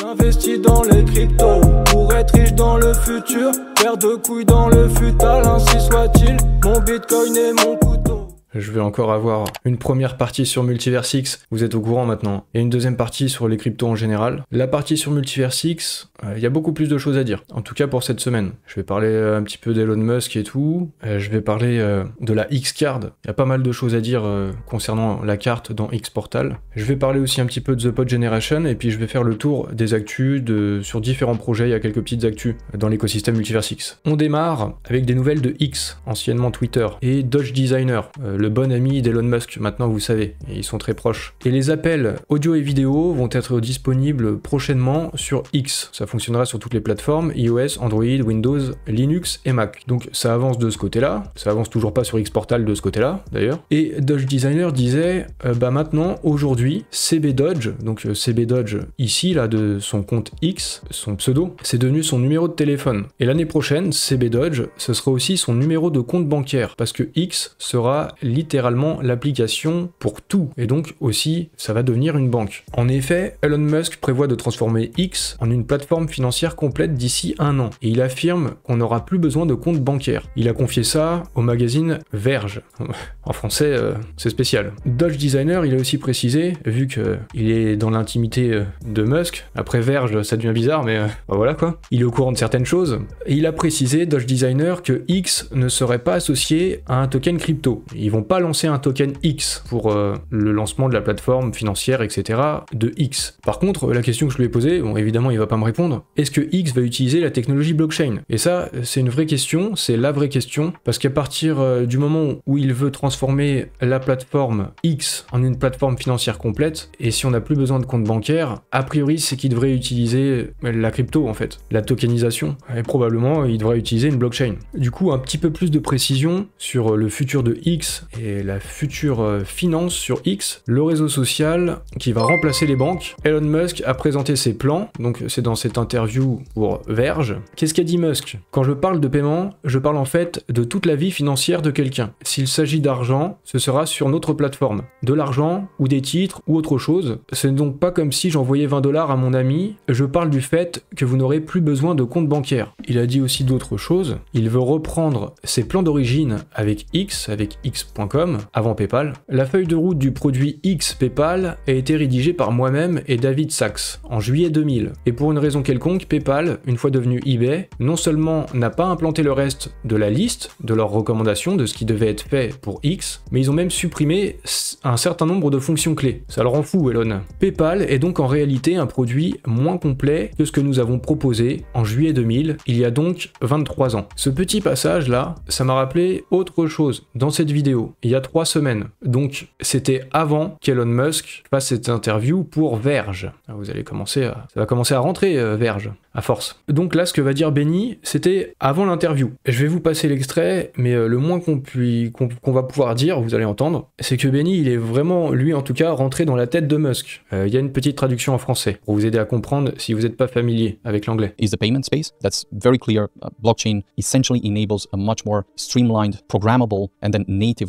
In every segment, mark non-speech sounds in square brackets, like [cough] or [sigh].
J'investis dans les cryptos pour être riche dans le futur. Père de couilles dans le futal, ainsi soit-il. Mon bitcoin et mon couteau. Je vais encore avoir une première partie sur Multiverse X, vous êtes au courant maintenant, et une deuxième partie sur les cryptos en général. La partie sur Multiverse X, il euh, y a beaucoup plus de choses à dire, en tout cas pour cette semaine. Je vais parler euh, un petit peu d'Elon Musk et tout, euh, je vais parler de la X-Card, il y a pas mal de choses à dire concernant la carte dans X-Portal. Je vais parler aussi un petit peu de The Pod Generation, et puis je vais faire le tour des actus sur différents projets, il y a quelques petites actus dans l'écosystème Multiverse X. On démarre avec des nouvelles de X, anciennement Twitter, et Dodge Designer, bon ami d'Elon Musk, maintenant vous savez, ils sont très proches. Et les appels audio et vidéo vont être disponibles prochainement sur X. Ça fonctionnera sur toutes les plateformes, iOS, Android, Windows, Linux et Mac. Donc ça avance de ce côté-là, ça avance toujours pas sur X Portal de ce côté-là d'ailleurs. Et Dodge Designer disait, euh, bah maintenant, aujourd'hui, CB Dodge, donc euh, CB Dodge ici, là, de son compte X, son pseudo, c'est devenu son numéro de téléphone. Et l'année prochaine, CB Dodge, ce sera aussi son numéro de compte bancaire, parce que X sera littéralement l'application pour tout, et donc aussi ça va devenir une banque. En effet, Elon Musk prévoit de transformer X en une plateforme financière complète d'ici un an, et il affirme qu'on n'aura plus besoin de compte bancaire. Il a confié ça au magazine Verge. [laughs] en français, euh, c'est spécial. Dodge Designer, il a aussi précisé, vu qu'il euh, est dans l'intimité euh, de Musk, après Verge, ça devient bizarre, mais bah voilà quoi. Il est au courant de certaines choses. Et il a précisé, Dodge Designer, que X ne serait pas associé à un token crypto. Ils vont pas lancer un token X pour euh, le lancement de la plateforme financière, etc. de X. Par contre, euh, la question que je lui ai posée, bon évidemment il va pas me répondre, est-ce que X va utiliser la technologie blockchain Et ça, c'est une vraie question, c'est la vraie question, parce qu'à partir euh, du moment où il veut transformer la plateforme X en une plateforme financière complète, et si on n'a plus besoin de compte bancaire, a priori c'est qu'il devrait utiliser la crypto en fait, la tokenisation, et probablement il devrait utiliser une blockchain. Du coup, un petit peu plus de précision sur le futur de X et la future euh, finance sur X, le réseau social qui va remplacer les banques. Elon Musk a présenté ses plans, donc c'est dans cette interview pour Verge. Qu'est-ce qu'a dit Musk Quand je parle de paiement, je parle en fait de toute la vie financière de quelqu'un. S'il s'agit d'argent, ce sera sur notre plateforme. De l'argent ou des titres ou autre chose. Ce n'est donc pas comme si j'envoyais 20 dollars à mon ami, je parle du fait que vous n'aurez plus besoin de compte bancaire. Il a dit aussi d'autres choses. Il veut reprendre ses plans d'origine avec X, avec X avant PayPal, la feuille de route du produit X PayPal a été rédigée par moi-même et David Sachs en juillet 2000. Et pour une raison quelconque, PayPal, une fois devenu eBay, non seulement n'a pas implanté le reste de la liste de leurs recommandations de ce qui devait être fait pour X, mais ils ont même supprimé un certain nombre de fonctions clés. Ça leur rend fou, Elon. PayPal est donc en réalité un produit moins complet que ce que nous avons proposé en juillet 2000, il y a donc 23 ans. Ce petit passage-là, ça m'a rappelé autre chose dans cette vidéo il y a trois semaines. Donc c'était avant qu'Elon Musk fasse cette interview pour Verge. Ah, vous allez commencer à... Ça va commencer à rentrer, euh, Verge, à force. Donc là, ce que va dire Benny, c'était avant l'interview. Je vais vous passer l'extrait, mais euh, le moins qu'on va pouvoir dire, vous allez entendre, c'est que Benny, il est vraiment, lui en tout cas, rentré dans la tête de Musk. Euh, il y a une petite traduction en français pour vous aider à comprendre si vous n'êtes pas familier avec l'anglais. Is the payment space? That's very clear. Uh, blockchain essentially enables a much more streamlined, programmable, and then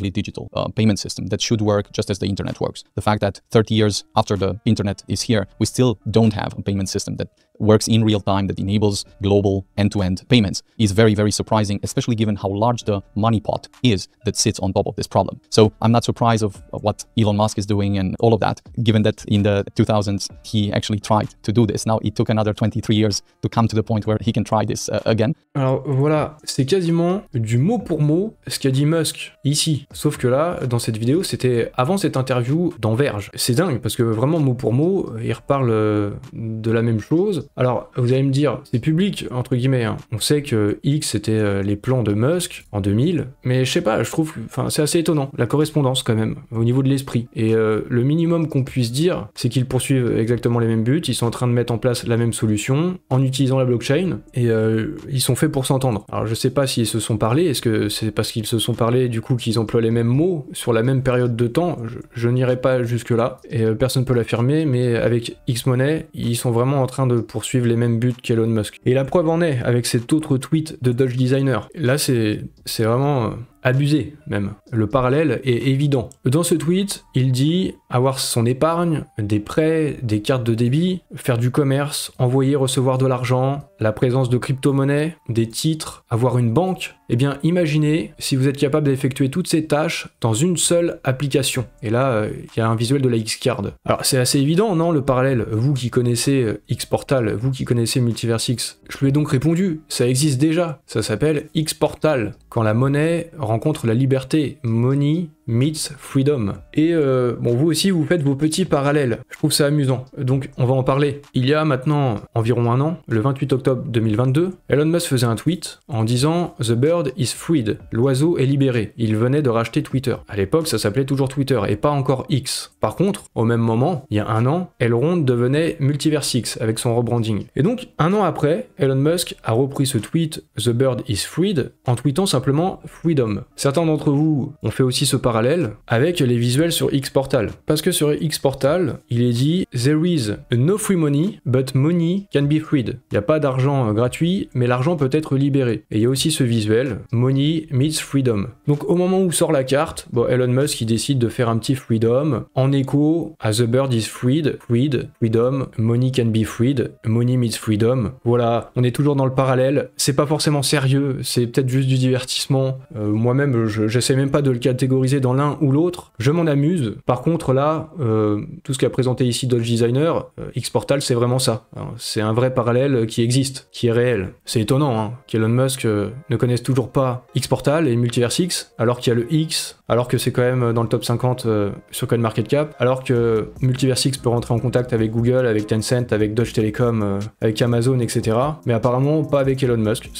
completely digital uh, payment system that should work just as the internet works. The fact that 30 years after the internet is here, we still don't have a payment system that works in real time, that enables global end-to-end -end payments is very, very surprising, especially given how large the money pot is that sits on top of this problem. So I'm not surprised of what Elon Musk is doing and all of that, given that in the 2000s, he actually tried to do this. Now, it took another 23 years to come to the point where he can try this uh, again. Alors voilà, c'est quasiment du mot pour mot ce qu'a dit Musk ici. Sauf que là, dans cette vidéo, c'était avant cette interview dans Verge. C'est dingue parce que vraiment mot pour mot, il reparle euh, de la même chose Alors, vous allez me dire, c'est public, entre guillemets. Hein. On sait que X, c'était euh, les plans de Musk en 2000, mais je sais pas, je trouve, enfin, c'est assez étonnant, la correspondance quand même, au niveau de l'esprit. Et euh, le minimum qu'on puisse dire, c'est qu'ils poursuivent exactement les mêmes buts, ils sont en train de mettre en place la même solution en utilisant la blockchain, et euh, ils sont faits pour s'entendre. Alors, je sais pas s'ils se sont parlé, est-ce que c'est parce qu'ils se sont parlé, du coup, qu'ils emploient les mêmes mots sur la même période de temps Je, n'irai pas jusque-là, et personne peut l'affirmer, mais avec X Money, ils sont vraiment en train de poursuivre les mêmes buts qu'Elon Musk. Et la preuve en est avec cet autre tweet de Dodge Designer. Là, c'est vraiment euh, abusé même. Le parallèle est évident. Dans ce tweet, il dit avoir son épargne, des prêts, des cartes de débit, faire du commerce, envoyer, recevoir de l'argent, la présence de crypto monnaie des titres, avoir une banque. Eh bien, imaginez si vous êtes capable d'effectuer toutes ces tâches dans une seule application. Et là, euh, il y a un visuel de la X-Card. Alors, c'est assez évident, non, le parallèle Vous qui connaissez euh, X-Portal, vous qui connaissez Multiverse X, je lui ai donc répondu, ça existe déjà. Ça s'appelle X-Portal, quand la monnaie rentre contre la liberté, money meets freedom. Et euh, bon, vous aussi, vous faites vos petits parallèles. Je trouve ça amusant. Donc, on va en parler. Il y a maintenant environ un an, le 28 octobre 2022, Elon Musk faisait un tweet en disant The bird is freed, l'oiseau est libéré. Il venait de racheter Twitter. À l'époque, ça s'appelait toujours Twitter et pas encore X. Par contre, au même moment, il y a un an, Elrond devenait Multiverse X avec son rebranding. Et donc, un an après, Elon Musk a repris ce tweet The bird is freed en tweetant simplement freedom. Certains d'entre vous ont fait aussi ce parallèle parallèle avec les visuels sur X Portal, Parce que sur X Portal, il est dit There is no free money, but money can be freed. Il n'y a pas d'argent euh, gratuit, mais l'argent peut être libéré. Et il y a aussi ce visuel Money meets freedom. Donc au moment où sort la carte, bon, Elon Musk il décide de faire un petit freedom en écho à The Bird is freed, freed, freedom, money can be freed, money meets freedom. Voilà, on est toujours dans le parallèle. C'est pas forcément sérieux, c'est peut-être juste du divertissement. Euh, moi-même, j'essaie même pas de le catégoriser l'un ou l'autre, je m'en amuse. Par contre, là, euh, tout ce qu'a présenté ici Dodge Designer, Xportal, euh, X-Portal, c'est vraiment ça. Hein, c'est un vrai parallèle qui existe, qui est réel. C'est étonnant hein, qu'Elon Musk euh, ne connaisse toujours pas X-Portal et Multiverse X, alors qu'il y a le X, alors que c'est quand même dans le top 50 sur cap, alors que Multiverse X peut rentrer en contact avec Google, avec Tencent, avec Dodge Telecom, avec Amazon, etc. Mais apparemment, pas avec Elon Musk.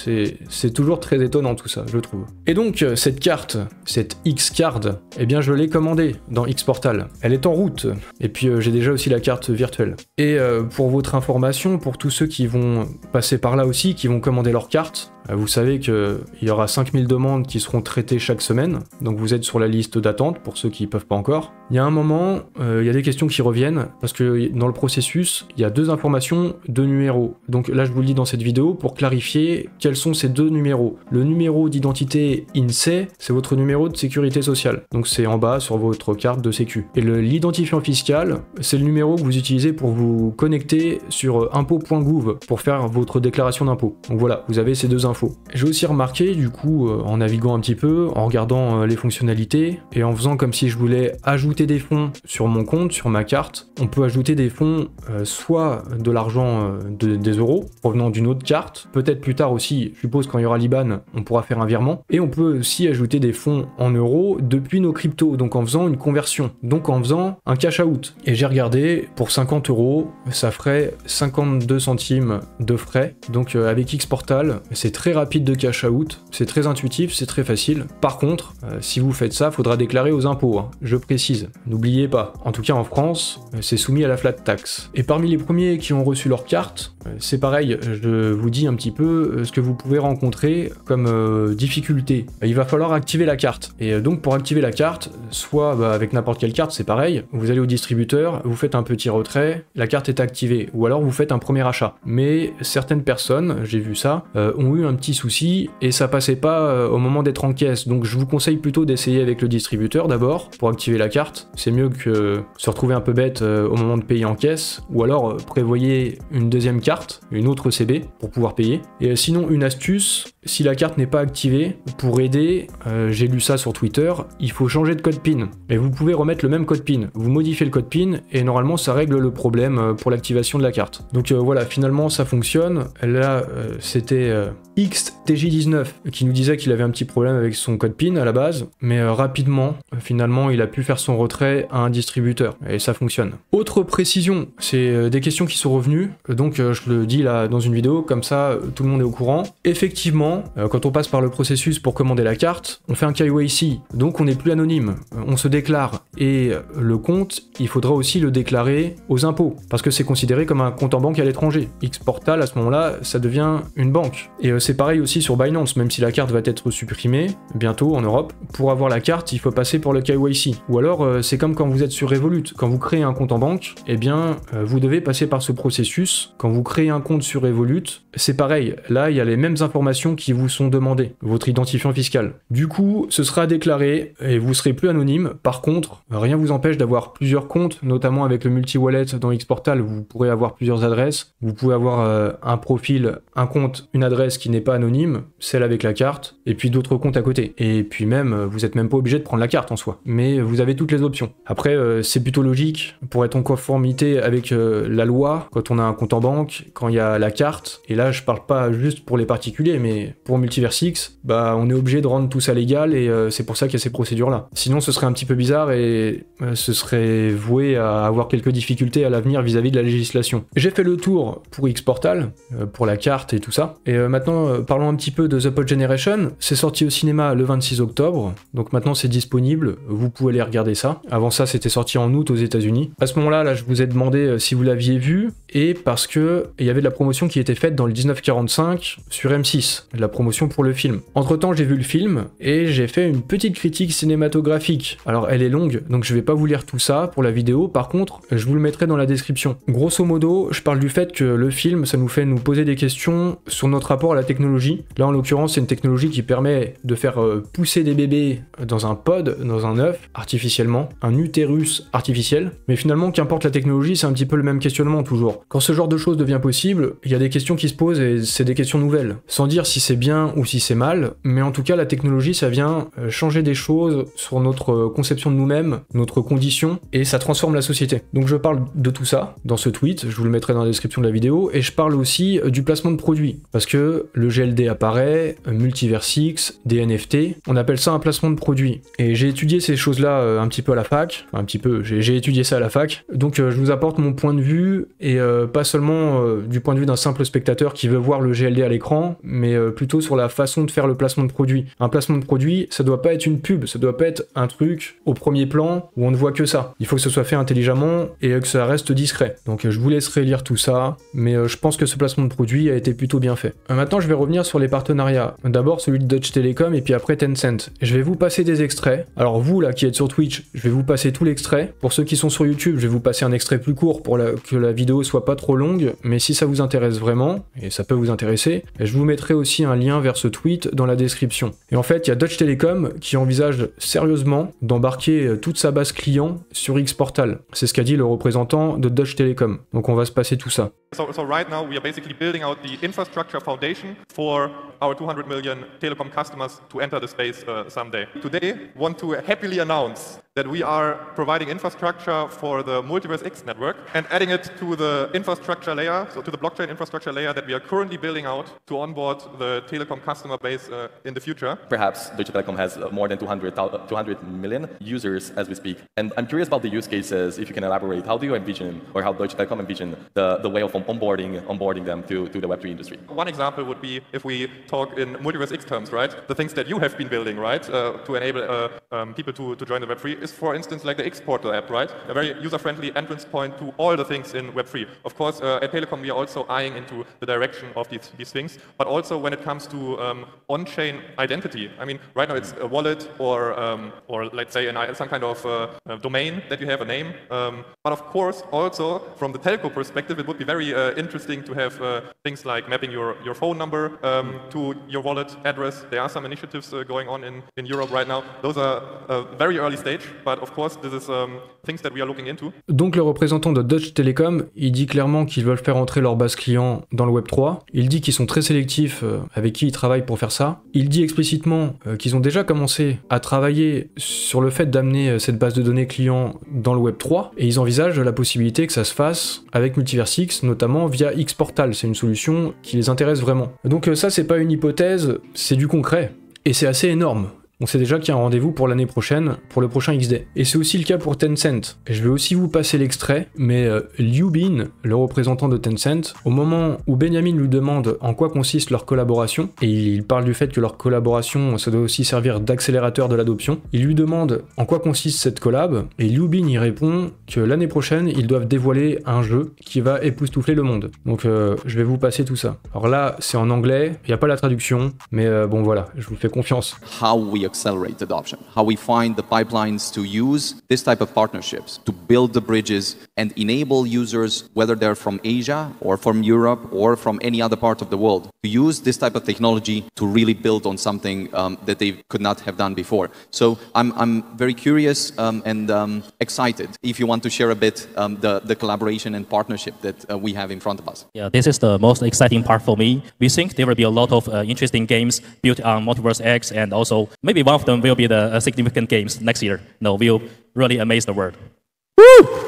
C'est toujours très étonnant tout ça, je trouve. Et donc, cette carte, cette X-Card, eh bien, je l'ai commandée dans Xportal. Elle est en route. Et puis, euh, j'ai déjà aussi la carte virtuelle. Et euh, pour votre information, pour tous ceux qui vont passer par là aussi, qui vont commander leur carte, euh, vous savez qu'il y aura 5000 demandes qui seront traitées chaque semaine, donc vous êtes sur la liste d'attente pour ceux qui ne peuvent pas encore. Il y a un moment, euh, il y a des questions qui reviennent, parce que dans le processus, il y a deux informations, deux numéros. Donc là, je vous le dis dans cette vidéo pour clarifier quels sont ces deux numéros. Le numéro d'identité INSEE, c'est votre numéro de sécurité sociale, donc c'est en bas sur votre carte de sécu. Et l'identifiant fiscal, c'est le numéro que vous utilisez pour vous connecter sur euh, impôts.gouv pour faire votre déclaration d'impôt. Donc voilà, vous avez ces deux informations. J'ai aussi remarqué, du coup, euh, en naviguant un petit peu, en regardant euh, les fonctionnalités et en faisant comme si je voulais ajouter des fonds sur mon compte, sur ma carte, on peut ajouter des fonds euh, soit de l'argent des euros provenant d'une autre carte, peut-être plus tard aussi, je suppose quand il y aura l'IBAN, on pourra faire un virement, et on peut aussi ajouter des fonds en euros depuis nos cryptos, donc en faisant une conversion, donc en faisant un cash out. Et j'ai regardé, pour 50 euros, ça ferait 52 centimes de frais, donc avec avec portal c'est très rapide de cash out, c'est très intuitif, c'est très facile. Par contre, euh, si vous faites ça, faudra déclarer aux impôts, hein. je précise. N'oubliez pas, en tout cas en France, euh, c'est soumis à la flat tax. Et parmi les premiers qui ont reçu leur carte, euh, c'est pareil, je vous dis un petit peu ce que vous pouvez rencontrer comme difficulté. Il va falloir activer la carte. Et donc pour activer la carte, soit bah, avec n'importe quelle carte, c'est pareil, vous allez au distributeur, vous faites un petit retrait, la carte est activée, ou alors vous faites un premier achat. Mais certaines personnes, j'ai vu ça, ont eu un petit souci et ça passait pas euh, au moment d'être en caisse. Donc je vous conseille plutôt d'essayer avec le distributeur d'abord pour activer la carte. C'est mieux que euh, se retrouver un peu bête euh, au moment de payer en caisse ou alors prévoyez une deuxième carte, une autre CB pour pouvoir payer. Et sinon une astuce, si la carte n'est pas activée, pour aider, euh, j'ai lu ça sur Twitter, il faut changer de code PIN. Mais vous pouvez remettre le même code PIN. Vous modifiez le code PIN et normalement ça règle le problème euh, pour l'activation de la carte. Donc euh, voilà, finalement ça fonctionne. Là, c'était XTJ19 qui nous disait qu'il avait un petit problème avec son code PIN à la base, mais rapidement, finalement, il a pu faire son retrait à un distributeur et ça fonctionne. Autre précision, c'est des questions qui sont revenues. Donc je le dis là dans une vidéo, comme ça tout le monde est au courant. Effectivement, euh, quand on passe par le processus pour commander la carte, on fait un KYC, donc on n'est plus anonyme, euh, on se déclare, et euh, le compte, il faudra aussi le déclarer aux impôts, parce que c'est considéré comme un compte en banque à l'étranger. Xportal, à ce moment-là, ça devient une banque. Et c'est pareil aussi sur Binance, même si la carte va être supprimée, bientôt en Europe, pour avoir la carte, il faut passer pour le KYC. Ou alors, c'est comme quand vous êtes sur Revolut, quand vous créez un compte en banque, eh bien, vous devez passer par ce processus. Quand vous créez un compte sur Revolut, c'est pareil, là, il y a les mêmes informations qui vous sont demandés, votre identifiant fiscal. Du coup, ce sera déclaré et vous serez plus anonyme. Par contre, rien vous empêche d'avoir plusieurs comptes, notamment avec le multi-wallet dans Xportal, vous pourrez avoir plusieurs adresses. Vous pouvez avoir euh, un profil, un compte, une adresse qui n'est pas anonyme, celle avec la carte, et puis d'autres comptes à côté. Et puis même, euh, vous n'êtes même pas obligé de prendre la carte en soi, mais vous avez toutes les options. Après, euh, c'est plutôt logique pour être en conformité avec la loi quand on a un compte en banque, quand il y a la carte. Et là, je parle pas juste pour les particuliers, mais pour Multiverse X, bah, on est obligé de rendre tout ça légal et euh, c'est pour ça qu'il y a ces procédures-là. Sinon, ce serait un petit peu bizarre et euh, ce serait voué à avoir quelques difficultés à l'avenir vis-à-vis de la législation. J'ai fait le tour pour X-Portal, euh, pour la carte et tout ça. Et maintenant, parlons un petit peu de The Pod Generation. C'est sorti au cinéma le 26 octobre, donc maintenant c'est disponible, vous pouvez aller regarder ça. Avant ça, c'était sorti en août aux États-Unis. À ce moment-là, là, je vous ai demandé si vous l'aviez vu et parce que il y avait de la promotion qui était faite dans le 1945 sur M6 de la promotion pour le film. Entre temps, j'ai vu le film et j'ai fait une petite critique cinématographique. Alors, elle est longue, donc je vais pas vous lire tout ça pour la vidéo. Par contre, je vous le mettrai dans la description. Grosso modo, je parle du fait que le film, ça nous fait nous poser des questions sur notre rapport à la technologie. Là, en l'occurrence, c'est une technologie qui permet de faire euh, pousser des bébés dans un pod, dans un œuf, artificiellement, un utérus artificiel. Mais finalement, qu'importe la technologie, c'est un petit peu le même questionnement toujours. Quand ce genre de choses devient possible, il y a des questions qui se posent et c'est des questions nouvelles. Sans dire si c'est bien ou si c'est mal, mais en tout cas la technologie ça vient euh, changer des choses sur notre euh, conception de nous-mêmes, notre condition, et ça transforme la société. Donc je parle de tout ça dans ce tweet, je vous le mettrai dans la description de la vidéo, et je parle aussi euh, du placement de produits, parce que le GLD apparaît, Multiversix, des NFT, on appelle ça un placement de produits Et j'ai étudié ces choses-là un petit peu à la fac, un petit peu, j'ai étudié ça à la fac, donc je vous apporte mon point de vue, et pas seulement du point de vue d'un simple spectateur qui veut voir le GLD à l'écran, mais plutôt sur la façon de faire le placement de produit. Un placement de produit, ça doit pas être une pub, ça doit pas être un truc au premier plan où on ne voit que ça. Il faut que ce soit fait intelligemment et que ça reste discret. Donc euh, je vous laisserai lire tout ça, mais euh, je pense que ce placement de produit a été plutôt bien fait. Euh, maintenant, je vais revenir sur les partenariats. D'abord celui de Dutch Telecom et puis après Tencent. Je vais vous passer des extraits. Alors vous là qui êtes sur Twitch, je vais vous passer tout l'extrait. Pour ceux qui sont sur YouTube, je vais vous passer un extrait plus court pour que la vidéo soit pas trop longue, mais si ça vous intéresse vraiment et ça peut vous intéresser, ben, je vous mettrai aussi un lien vers ce tweet dans la description. Et en fait, il y a Dutch Telecom qui envisage sérieusement d'embarquer euh, toute sa base client sur X-Portal. C'est ce qu'a dit le représentant de Dutch Telecom. Donc on va se passer tout ça. So, so right now we are basically building out the infrastructure foundation for our 200 million telecom customers to enter the space uh, someday. Today, want to happily announce that we are providing infrastructure for the Multiverse X network and adding it to the infrastructure layer, so to the blockchain infrastructure layer that we are currently building out to onboard the telecom customer base uh, in the future? Perhaps Deutsche Telekom has uh, more than 200, 200 uh, million users as we speak. And I'm curious about the use cases, if you can elaborate. How do you envision, or how Deutsche Telekom envision, the, the way of onboarding, onboarding them to, to the Web3 industry? One example would be if we talk in multiverse X terms, right? The things that you have been building, right, uh, to enable uh, um, people to, to join the Web3 is, for instance, like the X Portal app, right? A very user-friendly entrance point to all the things in Web3. Of course, uh, at Telecom, we are also eyeing into the direction of these, these things, but also when it comes to um, on-chain identity. I mean, right now it's a wallet or, um, or let's say an, some kind of uh, domain that you have a name. Um, but of course, also from the telco perspective, it would be very uh, interesting to have uh, things like mapping your, your phone number um, to your wallet address. There are some initiatives uh, going on in, in Europe right now. Those are uh, very early stage, but of course, this is um, things that we are looking into. Donc le représentant de Dutch Telecom, il dit clairement qu'ils veulent faire entrer leur base client dans le Web3. Il dit qu'ils sont très sélectifs euh, avec qui ils travaillent pour faire ça. Il dit explicitement euh, qu'ils ont déjà commencé à travailler sur le fait d'amener euh, cette base de données client dans le Web 3 et ils envisagent la possibilité que ça se fasse avec Multiversix, notamment via Xportal. C'est une solution qui les intéresse vraiment. Donc euh, ça, c'est pas une hypothèse, c'est du concret. Et c'est assez énorme. On sait déjà qu'il y a un rendez-vous pour l'année prochaine, pour le prochain XD. Et c'est aussi le cas pour Tencent. Je vais aussi vous passer l'extrait, mais euh, Liu Bin, le représentant de Tencent, au moment où Benjamin lui demande en quoi consiste leur collaboration, et il parle du fait que leur collaboration, ça doit aussi servir d'accélérateur de l'adoption, il lui demande en quoi consiste cette collab, et Liu Bin y répond que l'année prochaine, ils doivent dévoiler un jeu qui va époustoufler le monde. Donc euh, je vais vous passer tout ça. Alors là, c'est en anglais, il n'y a pas la traduction, mais euh, bon voilà, je vous fais confiance. accelerate adoption, how we find the pipelines to use this type of partnerships to build the bridges and enable users, whether they're from Asia or from Europe or from any other part of the world, to use this type of technology to really build on something um, that they could not have done before. So I'm, I'm very curious um, and um, excited if you want to share a bit um, the, the collaboration and partnership that uh, we have in front of us. Yeah, this is the most exciting part for me. We think there will be a lot of uh, interesting games built on Multiverse X and also maybe maybe one of them will be the uh, significant games next year. No, we'll really amaze the world. Woo!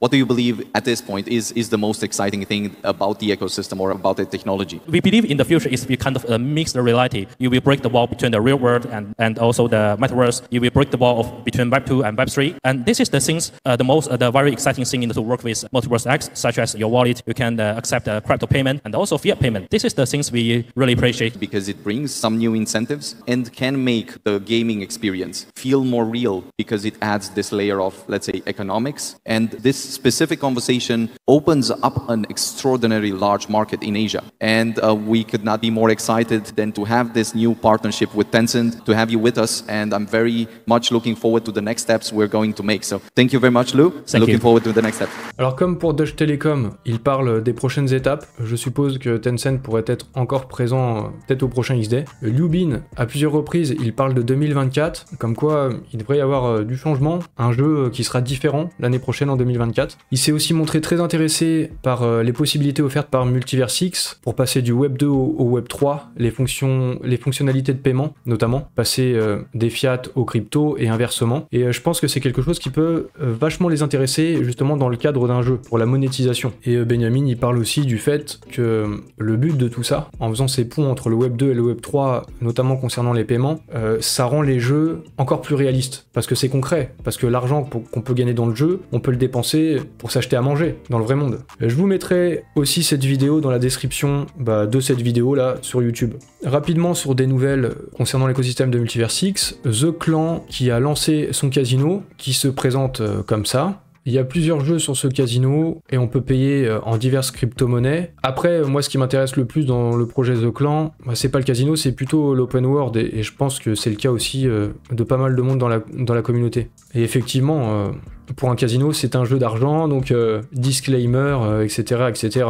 What do you believe at this point is, is the most exciting thing about the ecosystem or about the technology? We believe in the future is kind of a uh, mixed reality. You will break the wall between the real world and, and also the metaverse. You will break the wall of, between Web 2 and Web 3. And this is the things, uh, the most, uh, the very exciting thing to work with Multiverse X, such as your wallet. You can uh, accept crypto payment and also fiat payment. This is the things we really appreciate. Because it brings some new incentives and can make the gaming experience feel more real because it adds this layer of, let's say, economics. And this specific conversation opens up an extraordinary large market in Asia. And uh, we could not be more excited than to have this new partnership with Tencent, to have you with us. And I'm very much looking forward to the next steps we're going to make. So thank you very much, Lou. Thank looking forward to the next steps. Alors, comme pour Deutsche Telecom, il parle des prochaines étapes. Je suppose que Tencent pourrait être encore présent euh, peut-être au prochain XD. Euh, Liu Bin, à plusieurs reprises, il parle de 2024, comme quoi il devrait y avoir euh, du changement, un jeu qui sera différent l'année prochaine en 2024. Il s'est aussi montré très intéressé par euh, les possibilités offertes par Multiverse X pour passer du Web 2 au, Web 3, les, fonctions, les fonctionnalités de paiement notamment, passer euh, des fiat aux crypto et inversement. Et euh, je pense que c'est quelque chose qui peut vachement les intéresser justement dans le cadre d'un jeu pour la monétisation. Et Benjamin il parle aussi du fait que le but de tout ça, en faisant ces ponts entre le Web 2 et le Web 3, notamment concernant les paiements, ça rend les jeux encore plus réalistes parce que c'est concret, parce que l'argent qu'on peut gagner dans le jeu, on peut le dépenser pour s'acheter à manger dans le vrai monde. Je vous mettrai aussi cette vidéo dans la description bah, de cette vidéo là sur YouTube. Rapidement sur des nouvelles concernant l'écosystème de Multiverse X, The Clan qui a lancé son casino qui se présente euh, comme ça. Il y a plusieurs jeux sur ce casino et on peut payer euh, en diverses crypto-monnaies. Après, moi, ce qui m'intéresse le plus dans le projet The Clan, bah, c'est pas le casino, c'est plutôt l'open world et, je pense que c'est le cas aussi euh, de pas mal de monde dans dans la communauté. Et effectivement, pour un casino, c'est un jeu d'argent, donc euh, disclaimer, etc., euh, etc.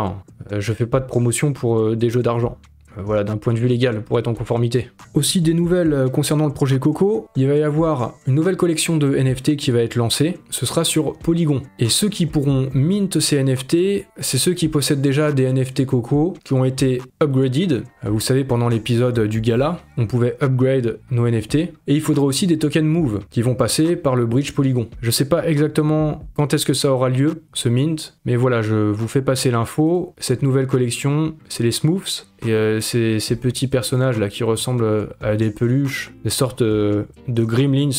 Euh, je fais pas de promotion pour des jeux d'argent. Euh, voilà, d'un point de vue légal, pour être en conformité. Aussi des nouvelles euh, concernant le projet Coco, il va y avoir une nouvelle collection de NFT qui va être lancée, ce sera sur Polygon. Et ceux qui pourront mint ces NFT, c'est ceux qui possèdent déjà des NFT Coco, qui ont été upgraded, euh, vous savez pendant l'épisode du gala, on pouvait upgrade nos NFT, et il faudra aussi des tokens Move, qui vont passer par le bridge Polygon. Je ne sais pas exactement quand est-ce que ça aura lieu, ce mint, mais voilà, je vous fais passer l'info, cette nouvelle collection, c'est les Smooths, et euh, ces, petits personnages là qui ressemblent euh, à des peluches, des sortes euh, de gremlins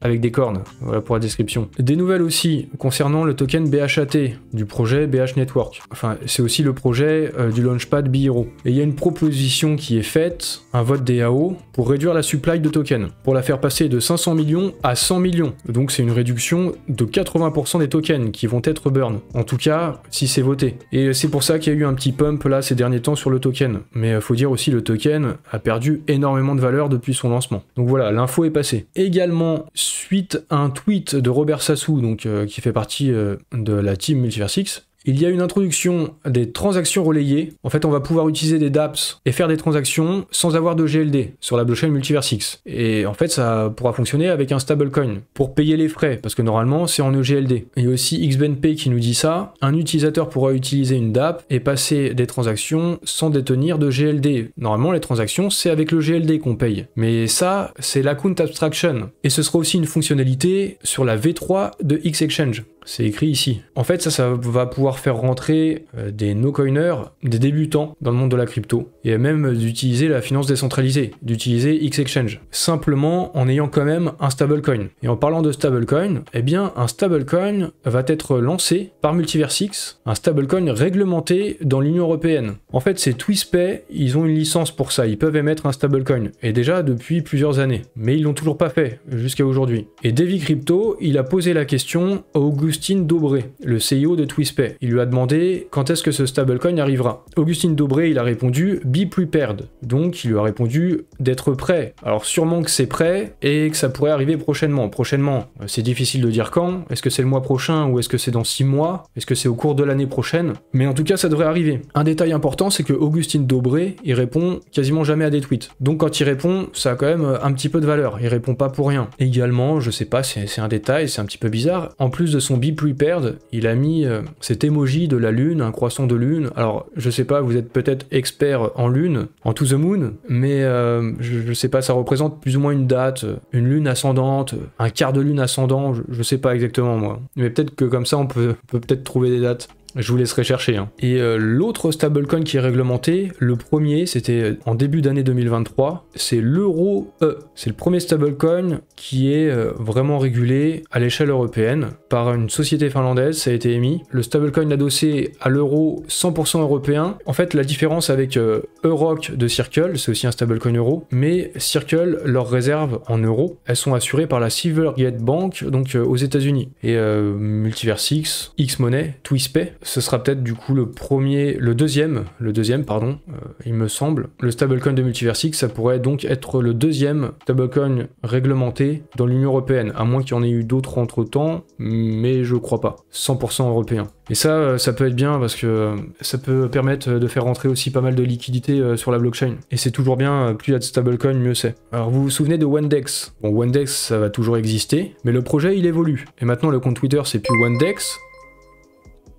avec des cornes. Voilà pour la description. Des nouvelles aussi concernant le token BHAT du projet BH Network. Enfin, c'est aussi le projet euh, du launchpad Biro. Et il y a une proposition qui est faite, un vote des AO, pour réduire la supply de tokens, pour la faire passer de 500 millions à 100 millions. Donc c'est une réduction de 80% des tokens qui vont être burn. En tout cas, si c'est voté. Et c'est pour ça qu'il y a eu un petit pump là ces derniers temps sur le token. Mais il euh, faut dire aussi le token a perdu énormément de valeur depuis son lancement. Donc voilà, l'info est passée. Également suite à un tweet de Robert Sassou, donc, euh, qui fait partie euh, de la team Multiverse X, il y a une introduction des transactions relayées. En fait, on va pouvoir utiliser des dApps et faire des transactions sans avoir de GLD sur la blockchain Multiverse X. Et en fait, ça pourra fonctionner avec un stablecoin pour payer les frais, parce que normalement, c'est en EGLD. Il y a aussi XBNP qui nous dit ça. Un utilisateur pourra utiliser une dApp et passer des transactions sans détenir de GLD. Normalement, les transactions, c'est avec le GLD qu'on paye. Mais ça, c'est l'account abstraction. Et ce sera aussi une fonctionnalité sur la V3 de XExchange. C'est écrit ici. En fait, ça, ça va pouvoir faire rentrer euh, des no-coiners, des débutants dans le monde de la crypto, et même d'utiliser la finance décentralisée, d'utiliser X-Exchange, simplement en ayant quand même un stablecoin. Et en parlant de stablecoin, eh bien, un stablecoin va être lancé par Multiverse un stablecoin réglementé dans l'Union Européenne. En fait, c'est TwistPay, ils ont une licence pour ça, ils peuvent émettre un stablecoin, et déjà depuis plusieurs années, mais ils l'ont toujours pas fait jusqu'à aujourd'hui. Et Devi Crypto, il a posé la question à Auguste. Augustine Daubré, le CEO de Twispay. Il lui a demandé quand est-ce que ce stablecoin arrivera. Augustine Daubré, il a répondu Be prepared. Donc il lui a répondu d'être prêt. Alors sûrement que c'est prêt et que ça pourrait arriver prochainement. Prochainement, c'est difficile de dire quand. Est-ce que c'est le mois prochain ou est-ce que c'est dans six mois Est-ce que c'est au cours de l'année prochaine Mais en tout cas, ça devrait arriver. Un détail important, c'est que Augustine Daubré, il répond quasiment jamais à des tweets. Donc quand il répond, ça a quand même euh, un petit peu de valeur. Il répond pas pour rien. Également, je sais pas, c'est un détail, c'est un petit peu bizarre. En plus de son Prepared, il a mis euh, cet emoji de la lune, un croissant de lune. Alors, je sais pas, vous êtes peut-être expert en lune, en To The Moon, mais euh, je, sais pas, ça représente plus ou moins une date, une lune ascendante, un quart de lune ascendant, je, sais pas exactement moi. Mais peut-être que comme ça, on peut peut-être trouver des dates. Je vous laisserai chercher. Hein. Et euh, l'autre stablecoin qui est réglementé, le premier, c'était euh, en début d'année 2023, c'est l'euro E. C'est le premier stablecoin qui est vraiment régulé à l'échelle européenne par une société finlandaise, ça a été émis. Le stablecoin adossé à l'euro 100% européen. En fait, la différence avec Euroc de Circle, c'est aussi un stablecoin euro, mais Circle, leurs réserves en euros, elles sont assurées par la Silvergate Bank, donc aux États-Unis. Et Multiverse X, X-Money, TwistPay ce sera peut-être du coup le premier, le deuxième, le deuxième, pardon, euh, il me semble, le stablecoin de Multiversix, ça pourrait donc être le deuxième stablecoin réglementé dans l'Union Européenne, à moins qu'il y en ait eu d'autres entre temps, mais je crois pas. 100% européen. Et ça, euh, ça peut être bien parce que euh, ça peut permettre de faire rentrer aussi pas mal de liquidités sur la blockchain. Et c'est toujours bien, plus il y a de stablecoin, mieux c'est. Alors vous vous souvenez de OneDex Bon, OneDex, ça va toujours exister, mais le projet, il évolue. Et maintenant, le compte Twitter, c'est plus OneDex,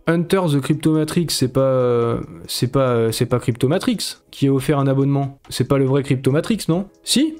Hunter the Cryptomatrix, c'est pas, c'est pas, c'est pas Cryptomatrix qui a offert un abonnement. C'est pas le vrai Cryptomatrix, non Si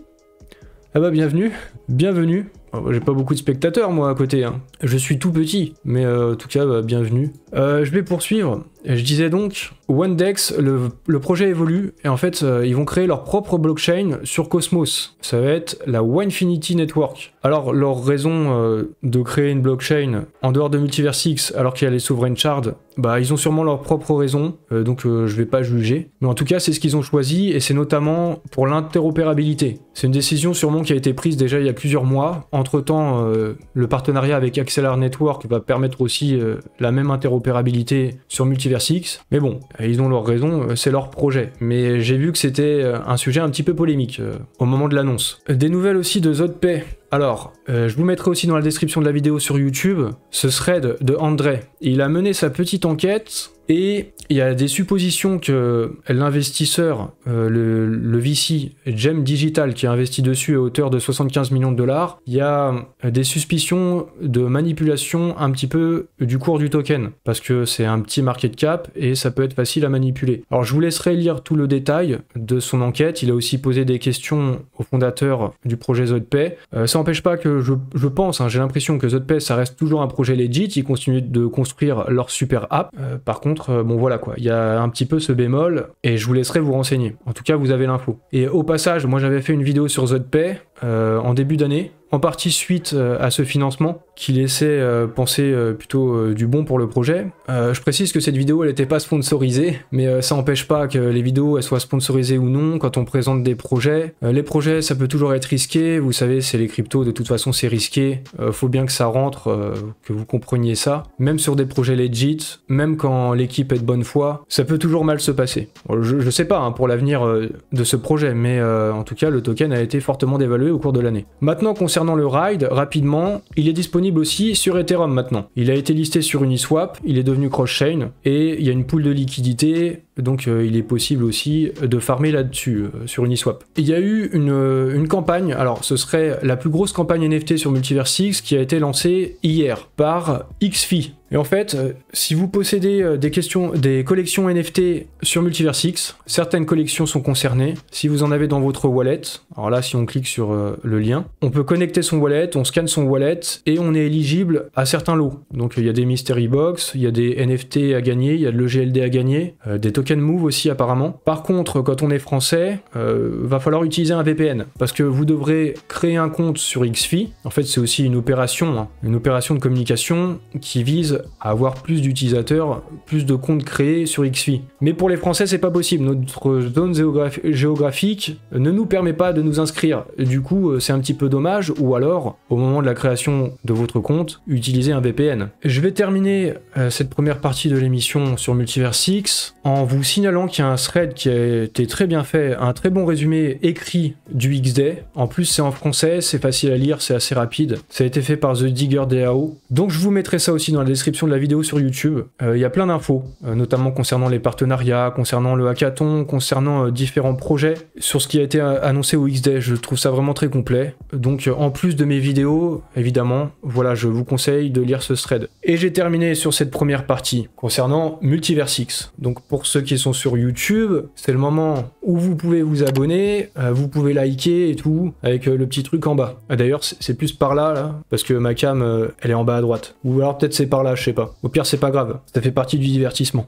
Ah bah bienvenue, bienvenue. Oh, bah, j'ai pas beaucoup de spectateurs moi à côté. Hein. Je suis tout petit, mais euh, en tout cas bah, bienvenue. Euh, je vais poursuivre je disais donc, OneDex, le, projet évolue et en fait, euh, ils vont créer leur propre blockchain sur Cosmos. Ça va être la Onefinity Network. Alors, leur raison euh, de créer une blockchain en dehors de Multiverse X, alors qu'il y a les Sovereign Shards, bah, ils ont sûrement leur propre raison, euh, donc je vais pas juger. Mais en tout cas, c'est ce qu'ils ont choisi et c'est notamment pour l'interopérabilité. C'est une décision sûrement qui a été prise déjà il y a plusieurs mois. Entre temps, le partenariat avec Acceler Network va permettre aussi la même interopérabilité sur Multiverse Versix. Mais bon, ils ont leur raison, euh, c'est leur projet. Mais j'ai vu que c'était euh, un sujet un petit peu polémique euh, au moment de l'annonce. Des nouvelles aussi de Zodpay, alors, euh, je vous mettrai aussi dans la description de la vidéo sur YouTube ce thread de André. Il a mené sa petite enquête et il y a des suppositions que l'investisseur, euh, le, VC Gem Digital qui a investi dessus à hauteur de 75 millions de dollars, il y a euh, des suspicions de manipulation un petit peu du cours du token parce que c'est un petit market cap et ça peut être facile à manipuler. Alors je vous laisserai lire tout le détail de son enquête. Il a aussi posé des questions au fondateur du projet ZodPay. Empêche n'empêche pas que je, pense, hein, j'ai l'impression que ZPS, ça reste toujours un projet legit, ils continuent de construire leur super app. Euh, par contre, euh, bon voilà quoi, il y a un petit peu ce bémol, et je vous laisserai vous renseigner. En tout cas, vous avez l'info. Et au passage, moi j'avais fait une vidéo sur Pay. Euh, en début d'année, en partie suite euh, à ce financement qui laissait euh, penser plutôt du bon pour le projet. je précise que cette vidéo elle n'était pas sponsorisée, mais ça n'empêche pas que les vidéos soient sponsorisées ou non quand on présente des projets. les projets ça peut toujours être risqué, vous savez c'est les cryptos de toute façon c'est risqué, faut bien que ça rentre, que vous compreniez ça. Même sur des projets legit, même quand l'équipe est de bonne foi, ça peut toujours mal se passer. Je, ne sais pas hein, pour l'avenir de ce projet, mais en tout cas le token a été fortement dévalué au cours de l'année. Maintenant concernant le ride, rapidement, il est disponible aussi sur Ethereum maintenant. Il a été listé sur Uniswap, il est devenu cross-chain et il y a une poule de liquidité, donc euh, il est possible aussi de farmer là-dessus, euh, sur Uniswap. Il y a eu une, euh, une, campagne, alors ce serait la plus grosse campagne NFT sur Multiverse X qui a été lancée hier par XFI. Et en fait, euh, si vous possédez euh, des, questions, des collections NFT sur Multiverse X, certaines collections sont concernées. Si vous en avez dans votre wallet, alors là, si on clique sur euh, le lien, on peut connecter son wallet, on scanne son wallet et on est éligible à certains lots. Donc il y a des Mystery Box, il y a des NFT à gagner, il y a de l'EGLD à gagner, des tokens Move aussi apparemment. Par contre, quand on est français, il va falloir utiliser un VPN parce que vous devrez créer un compte sur XFI. En fait, c'est aussi une opération, hein. une opération de communication qui vise avoir plus d'utilisateurs, plus de comptes créés sur XFI. Mais pour les Français, c'est pas possible. Notre zone géographique ne nous permet pas de nous inscrire. Du coup, euh, c'est un petit peu dommage. Ou alors, au moment de la création de votre compte, utilisez un VPN. Je vais terminer euh, cette première partie de l'émission sur Multiverse X en vous signalant qu'il y a un thread qui a été très bien fait, un très bon résumé écrit du XD. En plus, c'est en français, c'est facile à lire, c'est assez rapide. Ça a été fait par The Digger DAO. Donc, je vous mettrai ça aussi dans la description de la vidéo sur YouTube. Euh, il y a plein d'infos, euh, notamment concernant les partenariats, concernant le hackathon, concernant euh, différents projets, sur ce qui a été annoncé au XD. Je trouve ça vraiment très complet. Donc, en plus de mes vidéos, évidemment, voilà, je vous conseille de lire ce thread. Et j'ai terminé sur cette première partie concernant Multiverse X. Donc, pour ceux qui sont sur YouTube, c'est le moment où vous pouvez vous abonner, vous pouvez liker et tout, avec le petit truc en bas. Ah, d'ailleurs, c'est plus par là, là, parce que ma cam, elle est en bas à droite. Ou alors peut-être c'est par là, je sais pas. Au pire, c'est pas grave. Ça fait partie du divertissement.